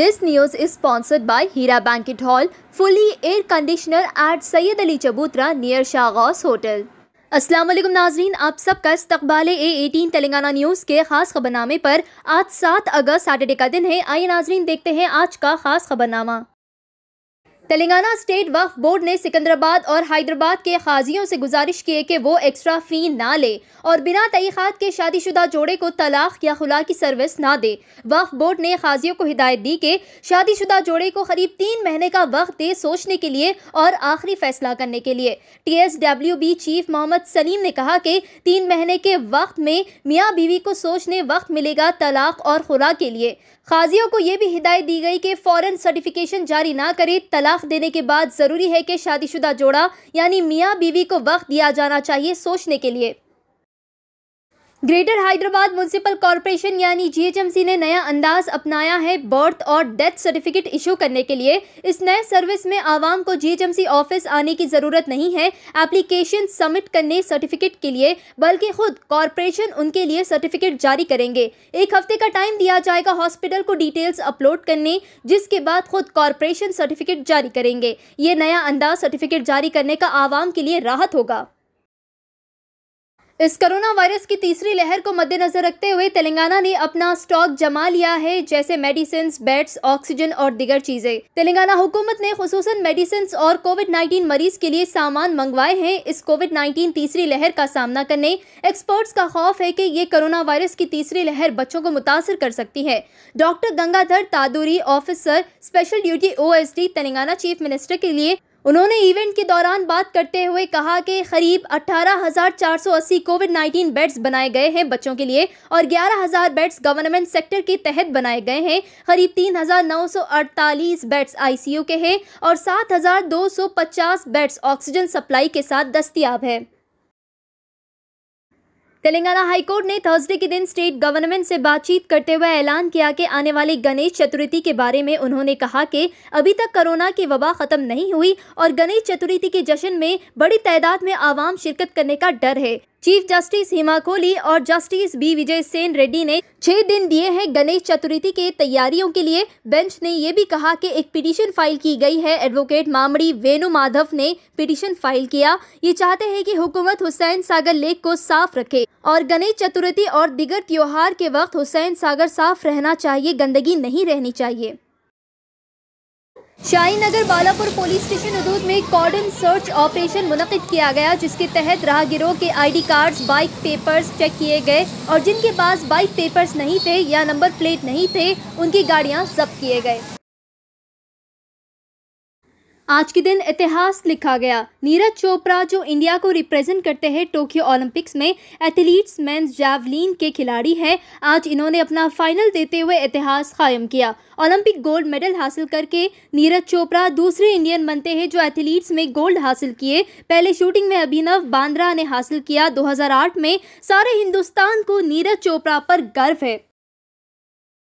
this news is sponsored by Heera banquet hall fully air conditioner at Syed Ali Chabutra near शाहगौस hotel अस्सलाम नाजरीन आप सबका इस्तकबाल ए एटीन तेलंगाना न्यूज़ के खास खबरनामे पर आज सात अगस्त सैटरडे का दिन है आइए नाजरीन देखते हैं आज का खास खबरनामा तेलंगाना स्टेट वक्फ बोर्ड ने सिकंदराबाद और हैदराबाद के खाजियों से गुजारिश की है कि वो एक्स्ट्रा फ़ी ना ले और बिना तयखात के शादीशुदा जोड़े को तलाक या खुला की सर्विस ना दे वक्फ बोर्ड ने खाजियों को हिदायत दी कि शादीशुदा जोड़े को करीब तीन महीने का वक्त दे सोचने के लिए और आखिरी फैसला करने के लिए T S W B chief Mohammed Saleem ने कहा कि तीन महीने के वक्त में मियाँ बीवी को सोचने वक्त मिलेगा तलाक और खुला के लिए काजियों को ये भी हिदायत दी गई कि फ़ौरन सर्टिफिकेशन जारी ना करे तलाक देने के बाद ज़रूरी है कि शादीशुदा जोड़ा यानी मियाँ बीवी को वक्त दिया जाना चाहिए सोचने के लिए ग्रेटर हैदराबाद म्यूनसिपल कॉरपोरेशन यानी जीएचएमसी ने नया अंदाज अपनाया है बर्थ और डेथ सर्टिफिकेट इशू करने के लिए इस नए सर्विस में आवाम को जीएचएमसी ऑफिस आने की ज़रूरत नहीं है एप्लीकेशन सबमिट करने सर्टिफिकेट के लिए बल्कि खुद कॉरपोरेशन उनके लिए सर्टिफिकेट जारी करेंगे एक हफ्ते का टाइम दिया जाएगा हॉस्पिटल को डिटेल्स अपलोड करने जिसके बाद खुद कॉरपोरेशन सर्टिफिकेट जारी करेंगे ये नया अंदाज सर्टिफिकेट जारी करने का आवाम के लिए राहत होगा इस कोरोना वायरस की तीसरी लहर को मद्देनजर रखते हुए तेलंगाना ने अपना स्टॉक जमा लिया है जैसे मेडिसिन बेड्स ऑक्सीजन और दिगर चीजें तेलंगाना हुकूमत ने खसूस मेडिसिन और कोविड 19 मरीज के लिए सामान मंगवाए हैं इस कोविड 19 तीसरी लहर का सामना करने एक्सपर्ट्स का खौफ है कि ये कोरोना वायरस की तीसरी लहर बच्चों को मुतासर कर सकती है doctor Gangadhar Taduri officer special duty ओ तेलंगाना चीफ मिनिस्टर के लिए उन्होंने इवेंट के दौरान बात करते हुए कहा कि करीब 18,480 कोविड 19 बेड्स बनाए गए हैं बच्चों के लिए और 11,000 बेड्स गवर्नमेंट सेक्टर के तहत बनाए गए हैं करीब 3,948 बेड्स आईसीयू के हैं और 7,250 बेड्स ऑक्सीजन सप्लाई के साथ दस्तियाब है तेलंगाना हाईकोर्ट ने थर्सडे के दिन स्टेट गवर्नमेंट से बातचीत करते हुए ऐलान किया कि आने वाली गणेश चतुर्थी के बारे में उन्होंने कहा कि अभी तक कोरोना की वबा खत्म नहीं हुई और गणेश चतुर्थी के जश्न में बड़ी तादाद में आवाम शिरकत करने का डर है चीफ जस्टिस हिमा कोहली और जस्टिस बी विजय सेन रेड्डी ने छह दिन दिए हैं गणेश चतुर्थी के तैयारियों के लिए बेंच ने यह भी कहा कि एक पिटीशन फाइल की गई है एडवोकेट मामड़ी वेणु माधव ने पिटीशन फाइल किया ये चाहते हैं कि हुकूमत हुसैन सागर लेक को साफ रखे और गणेश चतुर्थी और दिगर त्योहार के वक्त हुसैन सागर साफ रहना चाहिए गंदगी नहीं रहनी चाहिए शाही नगर बालापुर पुलिस स्टेशन हदूद में कॉर्डन सर्च ऑपरेशन मुनद किया गया जिसके तहत राहगीरों के ID cards bike papers check किए गए और जिनके पास बाइक पेपर्स नहीं थे या नंबर प्लेट नहीं थे उनकी गाड़ियां जब्त किए गए आज के दिन इतिहास लिखा गया नीरज चोपड़ा जो इंडिया को रिप्रेजेंट करते हैं टोक्यो ओलंपिक्स में एथलीट्स मेंस जैवलिन के खिलाड़ी हैं आज इन्होंने अपना फाइनल देते हुए इतिहास कायम किया ओलंपिक गोल्ड मेडल हासिल करके नीरज चोपड़ा दूसरे इंडियन बनते हैं जो एथलीट्स में गोल्ड हासिल किए पहले शूटिंग में अभिनव बांद्रा ने हासिल किया दो में सारे हिंदुस्तान को नीरज चोपड़ा पर गर्व है